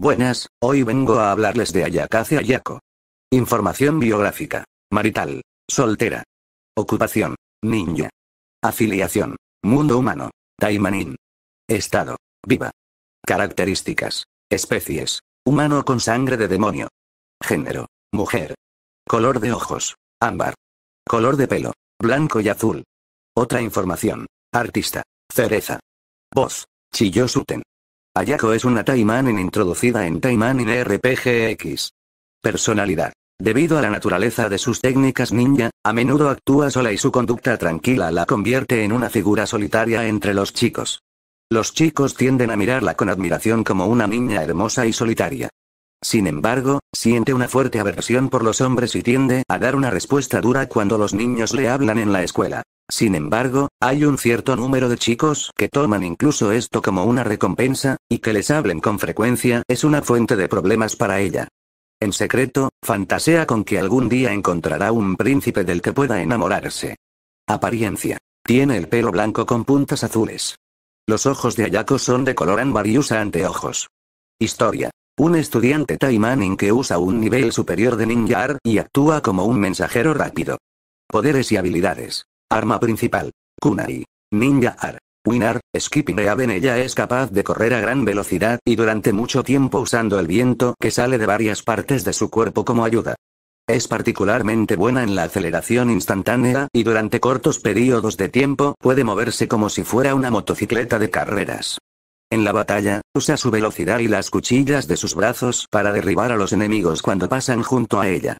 Buenas, hoy vengo a hablarles de Ayakace Ayako. Información biográfica. Marital. Soltera. Ocupación. Ninja. Afiliación. Mundo humano. Taimanin. Estado. Viva. Características. Especies. Humano con sangre de demonio. Género. Mujer. Color de ojos. Ámbar. Color de pelo. Blanco y azul. Otra información. Artista. Cereza. Voz. Chiyosuten. Ayako es una Taimanin introducida en Taimanin RPGX. Personalidad. Debido a la naturaleza de sus técnicas ninja, a menudo actúa sola y su conducta tranquila la convierte en una figura solitaria entre los chicos. Los chicos tienden a mirarla con admiración como una niña hermosa y solitaria. Sin embargo, siente una fuerte aversión por los hombres y tiende a dar una respuesta dura cuando los niños le hablan en la escuela. Sin embargo, hay un cierto número de chicos que toman incluso esto como una recompensa, y que les hablen con frecuencia es una fuente de problemas para ella. En secreto, fantasea con que algún día encontrará un príncipe del que pueda enamorarse. Apariencia. Tiene el pelo blanco con puntas azules. Los ojos de Ayako son de color ámbar y usa anteojos. Historia. Un estudiante Taimanin que usa un nivel superior de ninjar y actúa como un mensajero rápido. Poderes y habilidades. Arma principal. Kunai. Ninja Ar. Winar, Skipping Raven ella es capaz de correr a gran velocidad y durante mucho tiempo usando el viento que sale de varias partes de su cuerpo como ayuda. Es particularmente buena en la aceleración instantánea y durante cortos periodos de tiempo puede moverse como si fuera una motocicleta de carreras. En la batalla, usa su velocidad y las cuchillas de sus brazos para derribar a los enemigos cuando pasan junto a ella.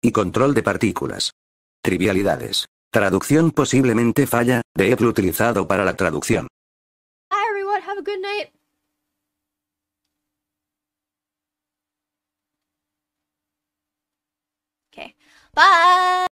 Y control de partículas. Trivialidades. Traducción posiblemente falla, de utilizado para la traducción. Hi everyone, have a good night. Okay. Bye.